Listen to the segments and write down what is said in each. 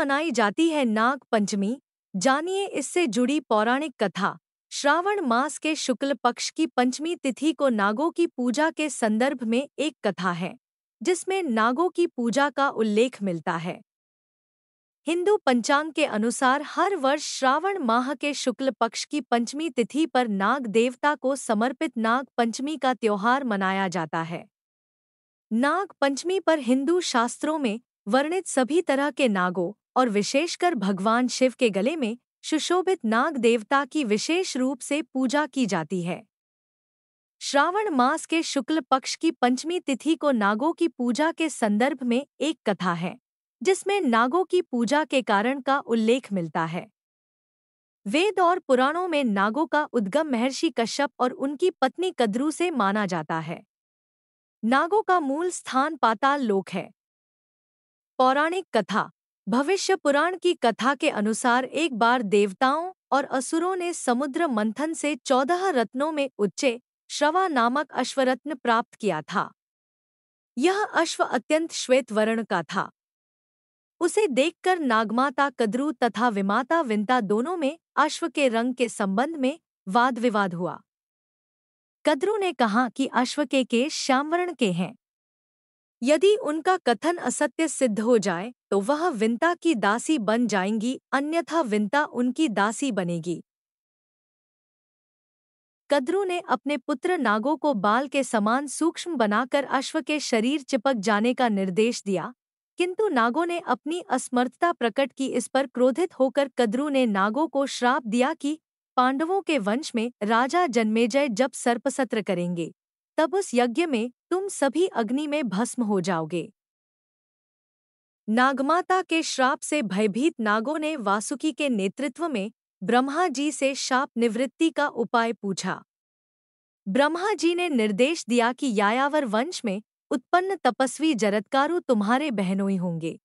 मनाई जाती है नाग पंचमी जानिए इससे जुड़ी पौराणिक कथा श्रावण मास के शुक्ल पक्ष की पंचमी तिथि को नागों की पूजा के संदर्भ में एक कथा है जिसमें नागों की पूजा का उल्लेख मिलता है हिंदू पंचांग के अनुसार हर वर्ष श्रावण माह के शुक्ल पक्ष की पंचमी तिथि पर नाग देवता को समर्पित नाग पंचमी का त्यौहार मनाया जाता है नाग पंचमी पर हिंदू शास्त्रों में वर्णित सभी तरह के नागों और विशेषकर भगवान शिव के गले में सुशोभित नाग देवता की विशेष रूप से पूजा की जाती है श्रावण मास के शुक्ल पक्ष की पंचमी तिथि को नागों की पूजा के संदर्भ में एक कथा है जिसमें नागों की पूजा के कारण का उल्लेख मिलता है वेद और पुराणों में नागों का उद्गम महर्षि कश्यप और उनकी पत्नी कद्रू से माना जाता है नागों का मूल स्थान पाताल लोक है पौराणिक कथा भविष्य पुराण की कथा के अनुसार एक बार देवताओं और असुरों ने समुद्र मंथन से चौदह रत्नों में उच्चे श्रवा नामक अश्वरत्न प्राप्त किया था यह अश्व अत्यंत श्वेत वर्ण का था उसे देखकर नागमाता कद्रू तथा विमाता विंता दोनों में अश्व के रंग के संबंध में वाद विवाद हुआ कद्रू ने कहा कि अश्व के केश श्यामवर्ण के हैं यदि उनका कथन असत्य सिद्ध हो जाए तो वह विंता की दासी बन जाएंगी अन्यथा विंता उनकी दासी बनेगी कद्रू ने अपने पुत्र नागो को बाल के समान सूक्ष्म बनाकर अश्व के शरीर चिपक जाने का निर्देश दिया किंतु नागो ने अपनी असमर्थता प्रकट की इस पर क्रोधित होकर कद्रू ने नागो को श्राप दिया कि पांडवों के वंश में राजा जन्मेजय जब सर्पसत्र करेंगे तब उस यज्ञ में तुम सभी अग्नि में भस्म हो जाओगे नागमाता के श्राप से भयभीत नागों ने वासुकी के नेतृत्व में ब्रह्मा जी से शाप निवृत्ति का उपाय पूछा ब्रह्मा जी ने निर्देश दिया कि यायावर वंश में उत्पन्न तपस्वी जरत्कारु तुम्हारे बहनोई होंगे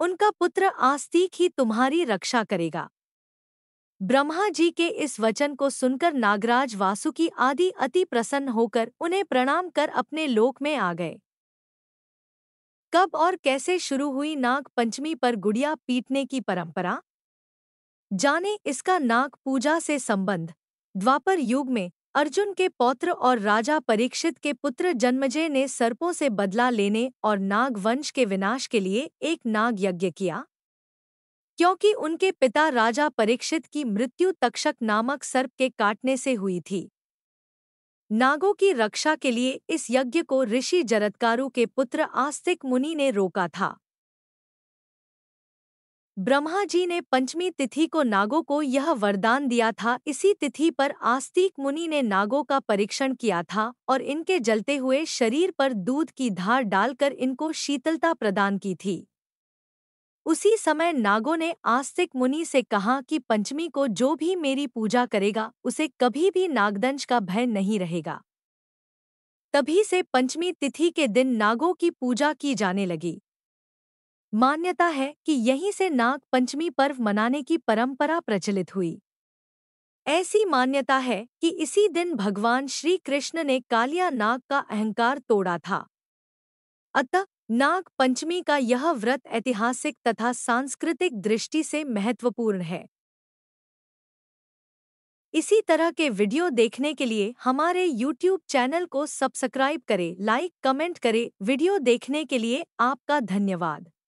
उनका पुत्र आस्तिक ही तुम्हारी रक्षा करेगा ब्रह्मा जी के इस वचन को सुनकर नागराज वासुकी आदि अति प्रसन्न होकर उन्हें प्रणाम कर अपने लोक में आ गए कब और कैसे शुरू हुई नाग पंचमी पर गुड़िया पीटने की परंपरा जाने इसका नाग पूजा से संबंध द्वापर युग में अर्जुन के पौत्र और राजा परीक्षित के पुत्र जन्मजय ने सर्पों से बदला लेने और नाग वंश के विनाश के लिए एक नाग यज्ञ किया क्योंकि उनके पिता राजा परीक्षित की मृत्यु तक्षक नामक सर्प के काटने से हुई थी नागों की रक्षा के लिए इस यज्ञ को ऋषि जरदकारु के पुत्र आस्तिक मुनि ने रोका था ब्रह्मा जी ने पंचमी तिथि को नागों को यह वरदान दिया था इसी तिथि पर आस्तिक मुनि ने नागों का परीक्षण किया था और इनके जलते हुए शरीर पर दूध की धार डालकर इनको शीतलता प्रदान की थी उसी समय नागो ने आस्तिक मुनि से कहा कि पंचमी को जो भी मेरी पूजा करेगा उसे कभी भी नागदंश का भय नहीं रहेगा तभी से पंचमी तिथि के दिन नागों की पूजा की जाने लगी मान्यता है कि यहीं से नाग पंचमी पर्व मनाने की परंपरा प्रचलित हुई ऐसी मान्यता है कि इसी दिन भगवान श्री कृष्ण ने कालिया नाग का अहंकार तोड़ा था अतः नाग पंचमी का यह व्रत ऐतिहासिक तथा सांस्कृतिक दृष्टि से महत्वपूर्ण है इसी तरह के वीडियो देखने के लिए हमारे YouTube चैनल को सब्सक्राइब करें लाइक कमेंट करें वीडियो देखने के लिए आपका धन्यवाद